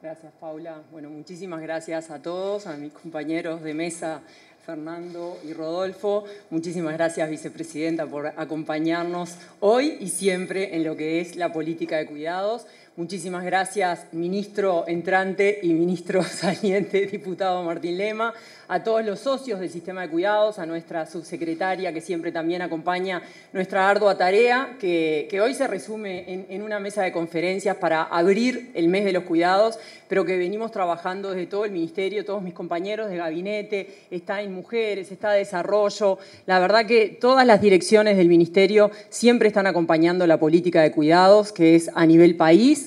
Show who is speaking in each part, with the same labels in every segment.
Speaker 1: Gracias, Paula. Bueno, muchísimas gracias a todos, a mis compañeros de mesa, Fernando y Rodolfo. Muchísimas gracias, vicepresidenta, por acompañarnos hoy y siempre en lo que es la política de cuidados. Muchísimas gracias, ministro entrante y ministro saliente, diputado Martín Lema, a todos los socios del sistema de cuidados, a nuestra subsecretaria que siempre también acompaña nuestra ardua tarea, que, hoy se resume en, una mesa de conferencias para abrir el mes de los cuidados, pero que venimos trabajando desde todo el ministerio, todos mis compañeros de gabinete, está en mujeres, está desarrollo. La verdad que todas las direcciones del ministerio siempre están acompañando la política de cuidados, que es a nivel país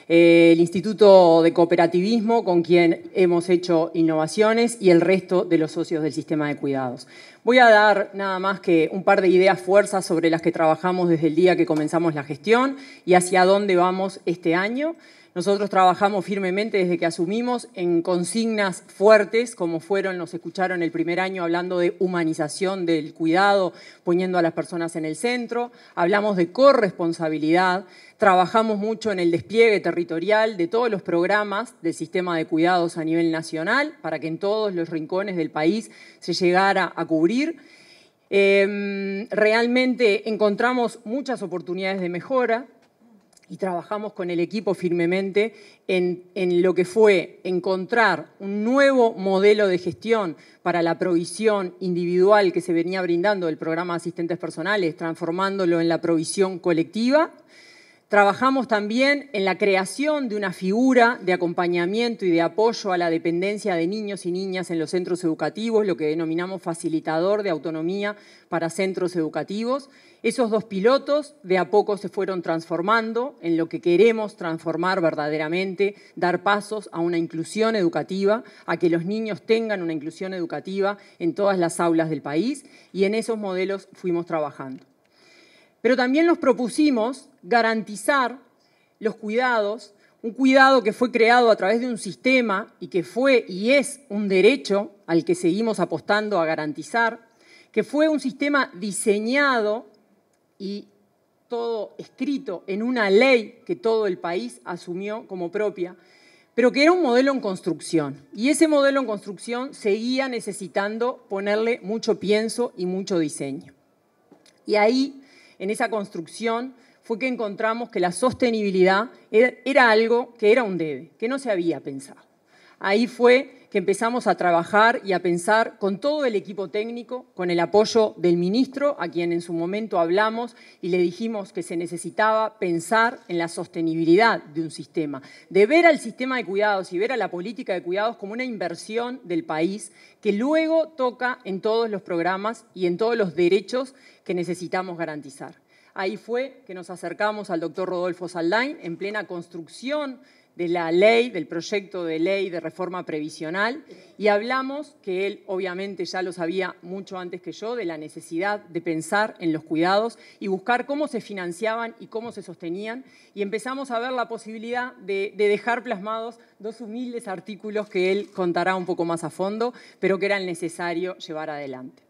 Speaker 1: el Instituto de Cooperativismo, con quien hemos hecho innovaciones, y el resto de los socios del sistema de cuidados. Voy a dar nada más que un par de ideas fuerzas sobre las que trabajamos desde el día que comenzamos la gestión y hacia dónde vamos este año. Nosotros trabajamos firmemente desde que asumimos en consignas fuertes, como fueron, nos escucharon el primer año hablando de humanización del cuidado, poniendo a las personas en el centro, hablamos de corresponsabilidad, trabajamos mucho en el despliegue territorial de todos los programas del sistema de cuidados a nivel nacional, para que en todos los rincones del país se llegara a cubrir. Em, realmente encontramos muchas oportunidades de mejora y trabajamos con el equipo firmemente en, en, lo que fue encontrar un nuevo modelo de gestión para la provisión individual que se venía brindando del programa de asistentes personales, transformándolo en la provisión colectiva. Trabajamos también en la creación de una figura de acompañamiento y de apoyo a la dependencia de niños y niñas en los centros educativos, lo que denominamos facilitador de autonomía para centros educativos. Esos dos pilotos de a poco se fueron transformando en lo que queremos transformar verdaderamente, dar pasos a una inclusión educativa, a que los niños tengan una inclusión educativa en todas las aulas del país y en esos modelos fuimos trabajando. Pero también nos propusimos garantizar los cuidados, un cuidado que fue creado a través de un sistema y que fue y es un derecho al que seguimos apostando a garantizar, que fue un sistema diseñado y todo escrito en una ley que todo el país asumió como propia, pero que era un modelo en construcción. Y ese modelo en construcción seguía necesitando ponerle mucho pienso y mucho diseño. Y ahí en esa construcción fue que encontramos que la sostenibilidad era algo que era un debe, que no se había pensado ahí fue que empezamos a trabajar y a pensar con todo el equipo técnico, con el apoyo del ministro, a quien en su momento hablamos y le dijimos que se necesitaba pensar en la sostenibilidad de un sistema, de ver al sistema de cuidados y ver a la política de cuidados como una inversión del país que luego toca en todos los programas y en todos los derechos que necesitamos garantizar. Ahí fue que nos acercamos al doctor Rodolfo Saldain en plena construcción de la ley, del proyecto de ley de reforma previsional, y hablamos, que él obviamente ya lo sabía mucho antes que yo, de la necesidad de pensar en los cuidados y buscar cómo se financiaban y cómo se sostenían, y empezamos a ver la posibilidad de, dejar plasmados dos humildes artículos que él contará un poco más a fondo, pero que eran necesarios llevar adelante.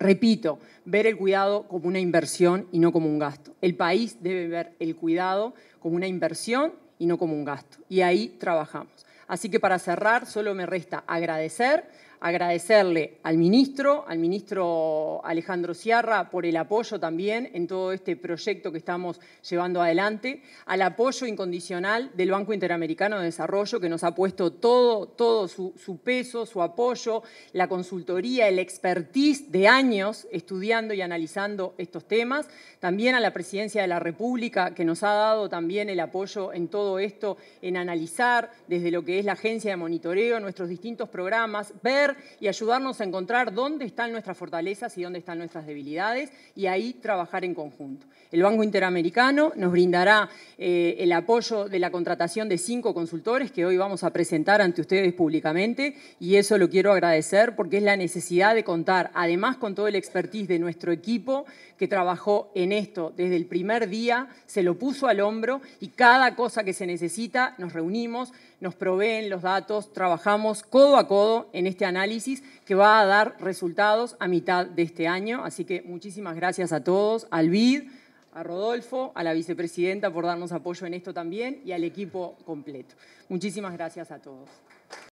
Speaker 1: Repito, ver el cuidado como una inversión y no como un gasto. El país debe ver el cuidado como una inversión y no como un gasto. Y ahí trabajamos. Así que para cerrar, solo me resta agradecer agradecerle al ministro, al ministro Alejandro Sierra, por el apoyo también en todo este proyecto que estamos llevando adelante, al apoyo incondicional del Banco Interamericano de Desarrollo, que nos ha puesto todo, todo su, su peso, su apoyo, la consultoría, el expertise de años estudiando y analizando estos temas, también a la Presidencia de la República, que nos ha dado también el apoyo en todo esto, en analizar desde lo que es la agencia de monitoreo, nuestros distintos programas, ver y ayudarnos a encontrar dónde están nuestras fortalezas y dónde están nuestras debilidades y ahí trabajar en conjunto. El Banco Interamericano nos brindará eh, el apoyo de la contratación de cinco consultores que hoy vamos a presentar ante ustedes públicamente y eso lo quiero agradecer porque es la necesidad de contar, además con todo el expertise de nuestro equipo que trabajó en esto desde el primer día, se lo puso al hombro y cada cosa que se necesita nos reunimos, nos proveen los datos, trabajamos codo a codo en este análisis análisis que va a dar resultados a mitad de este año. Así que muchísimas gracias a todos, al BID, a Rodolfo, a la vicepresidenta por darnos apoyo en esto también y al equipo completo. Muchísimas gracias a todos.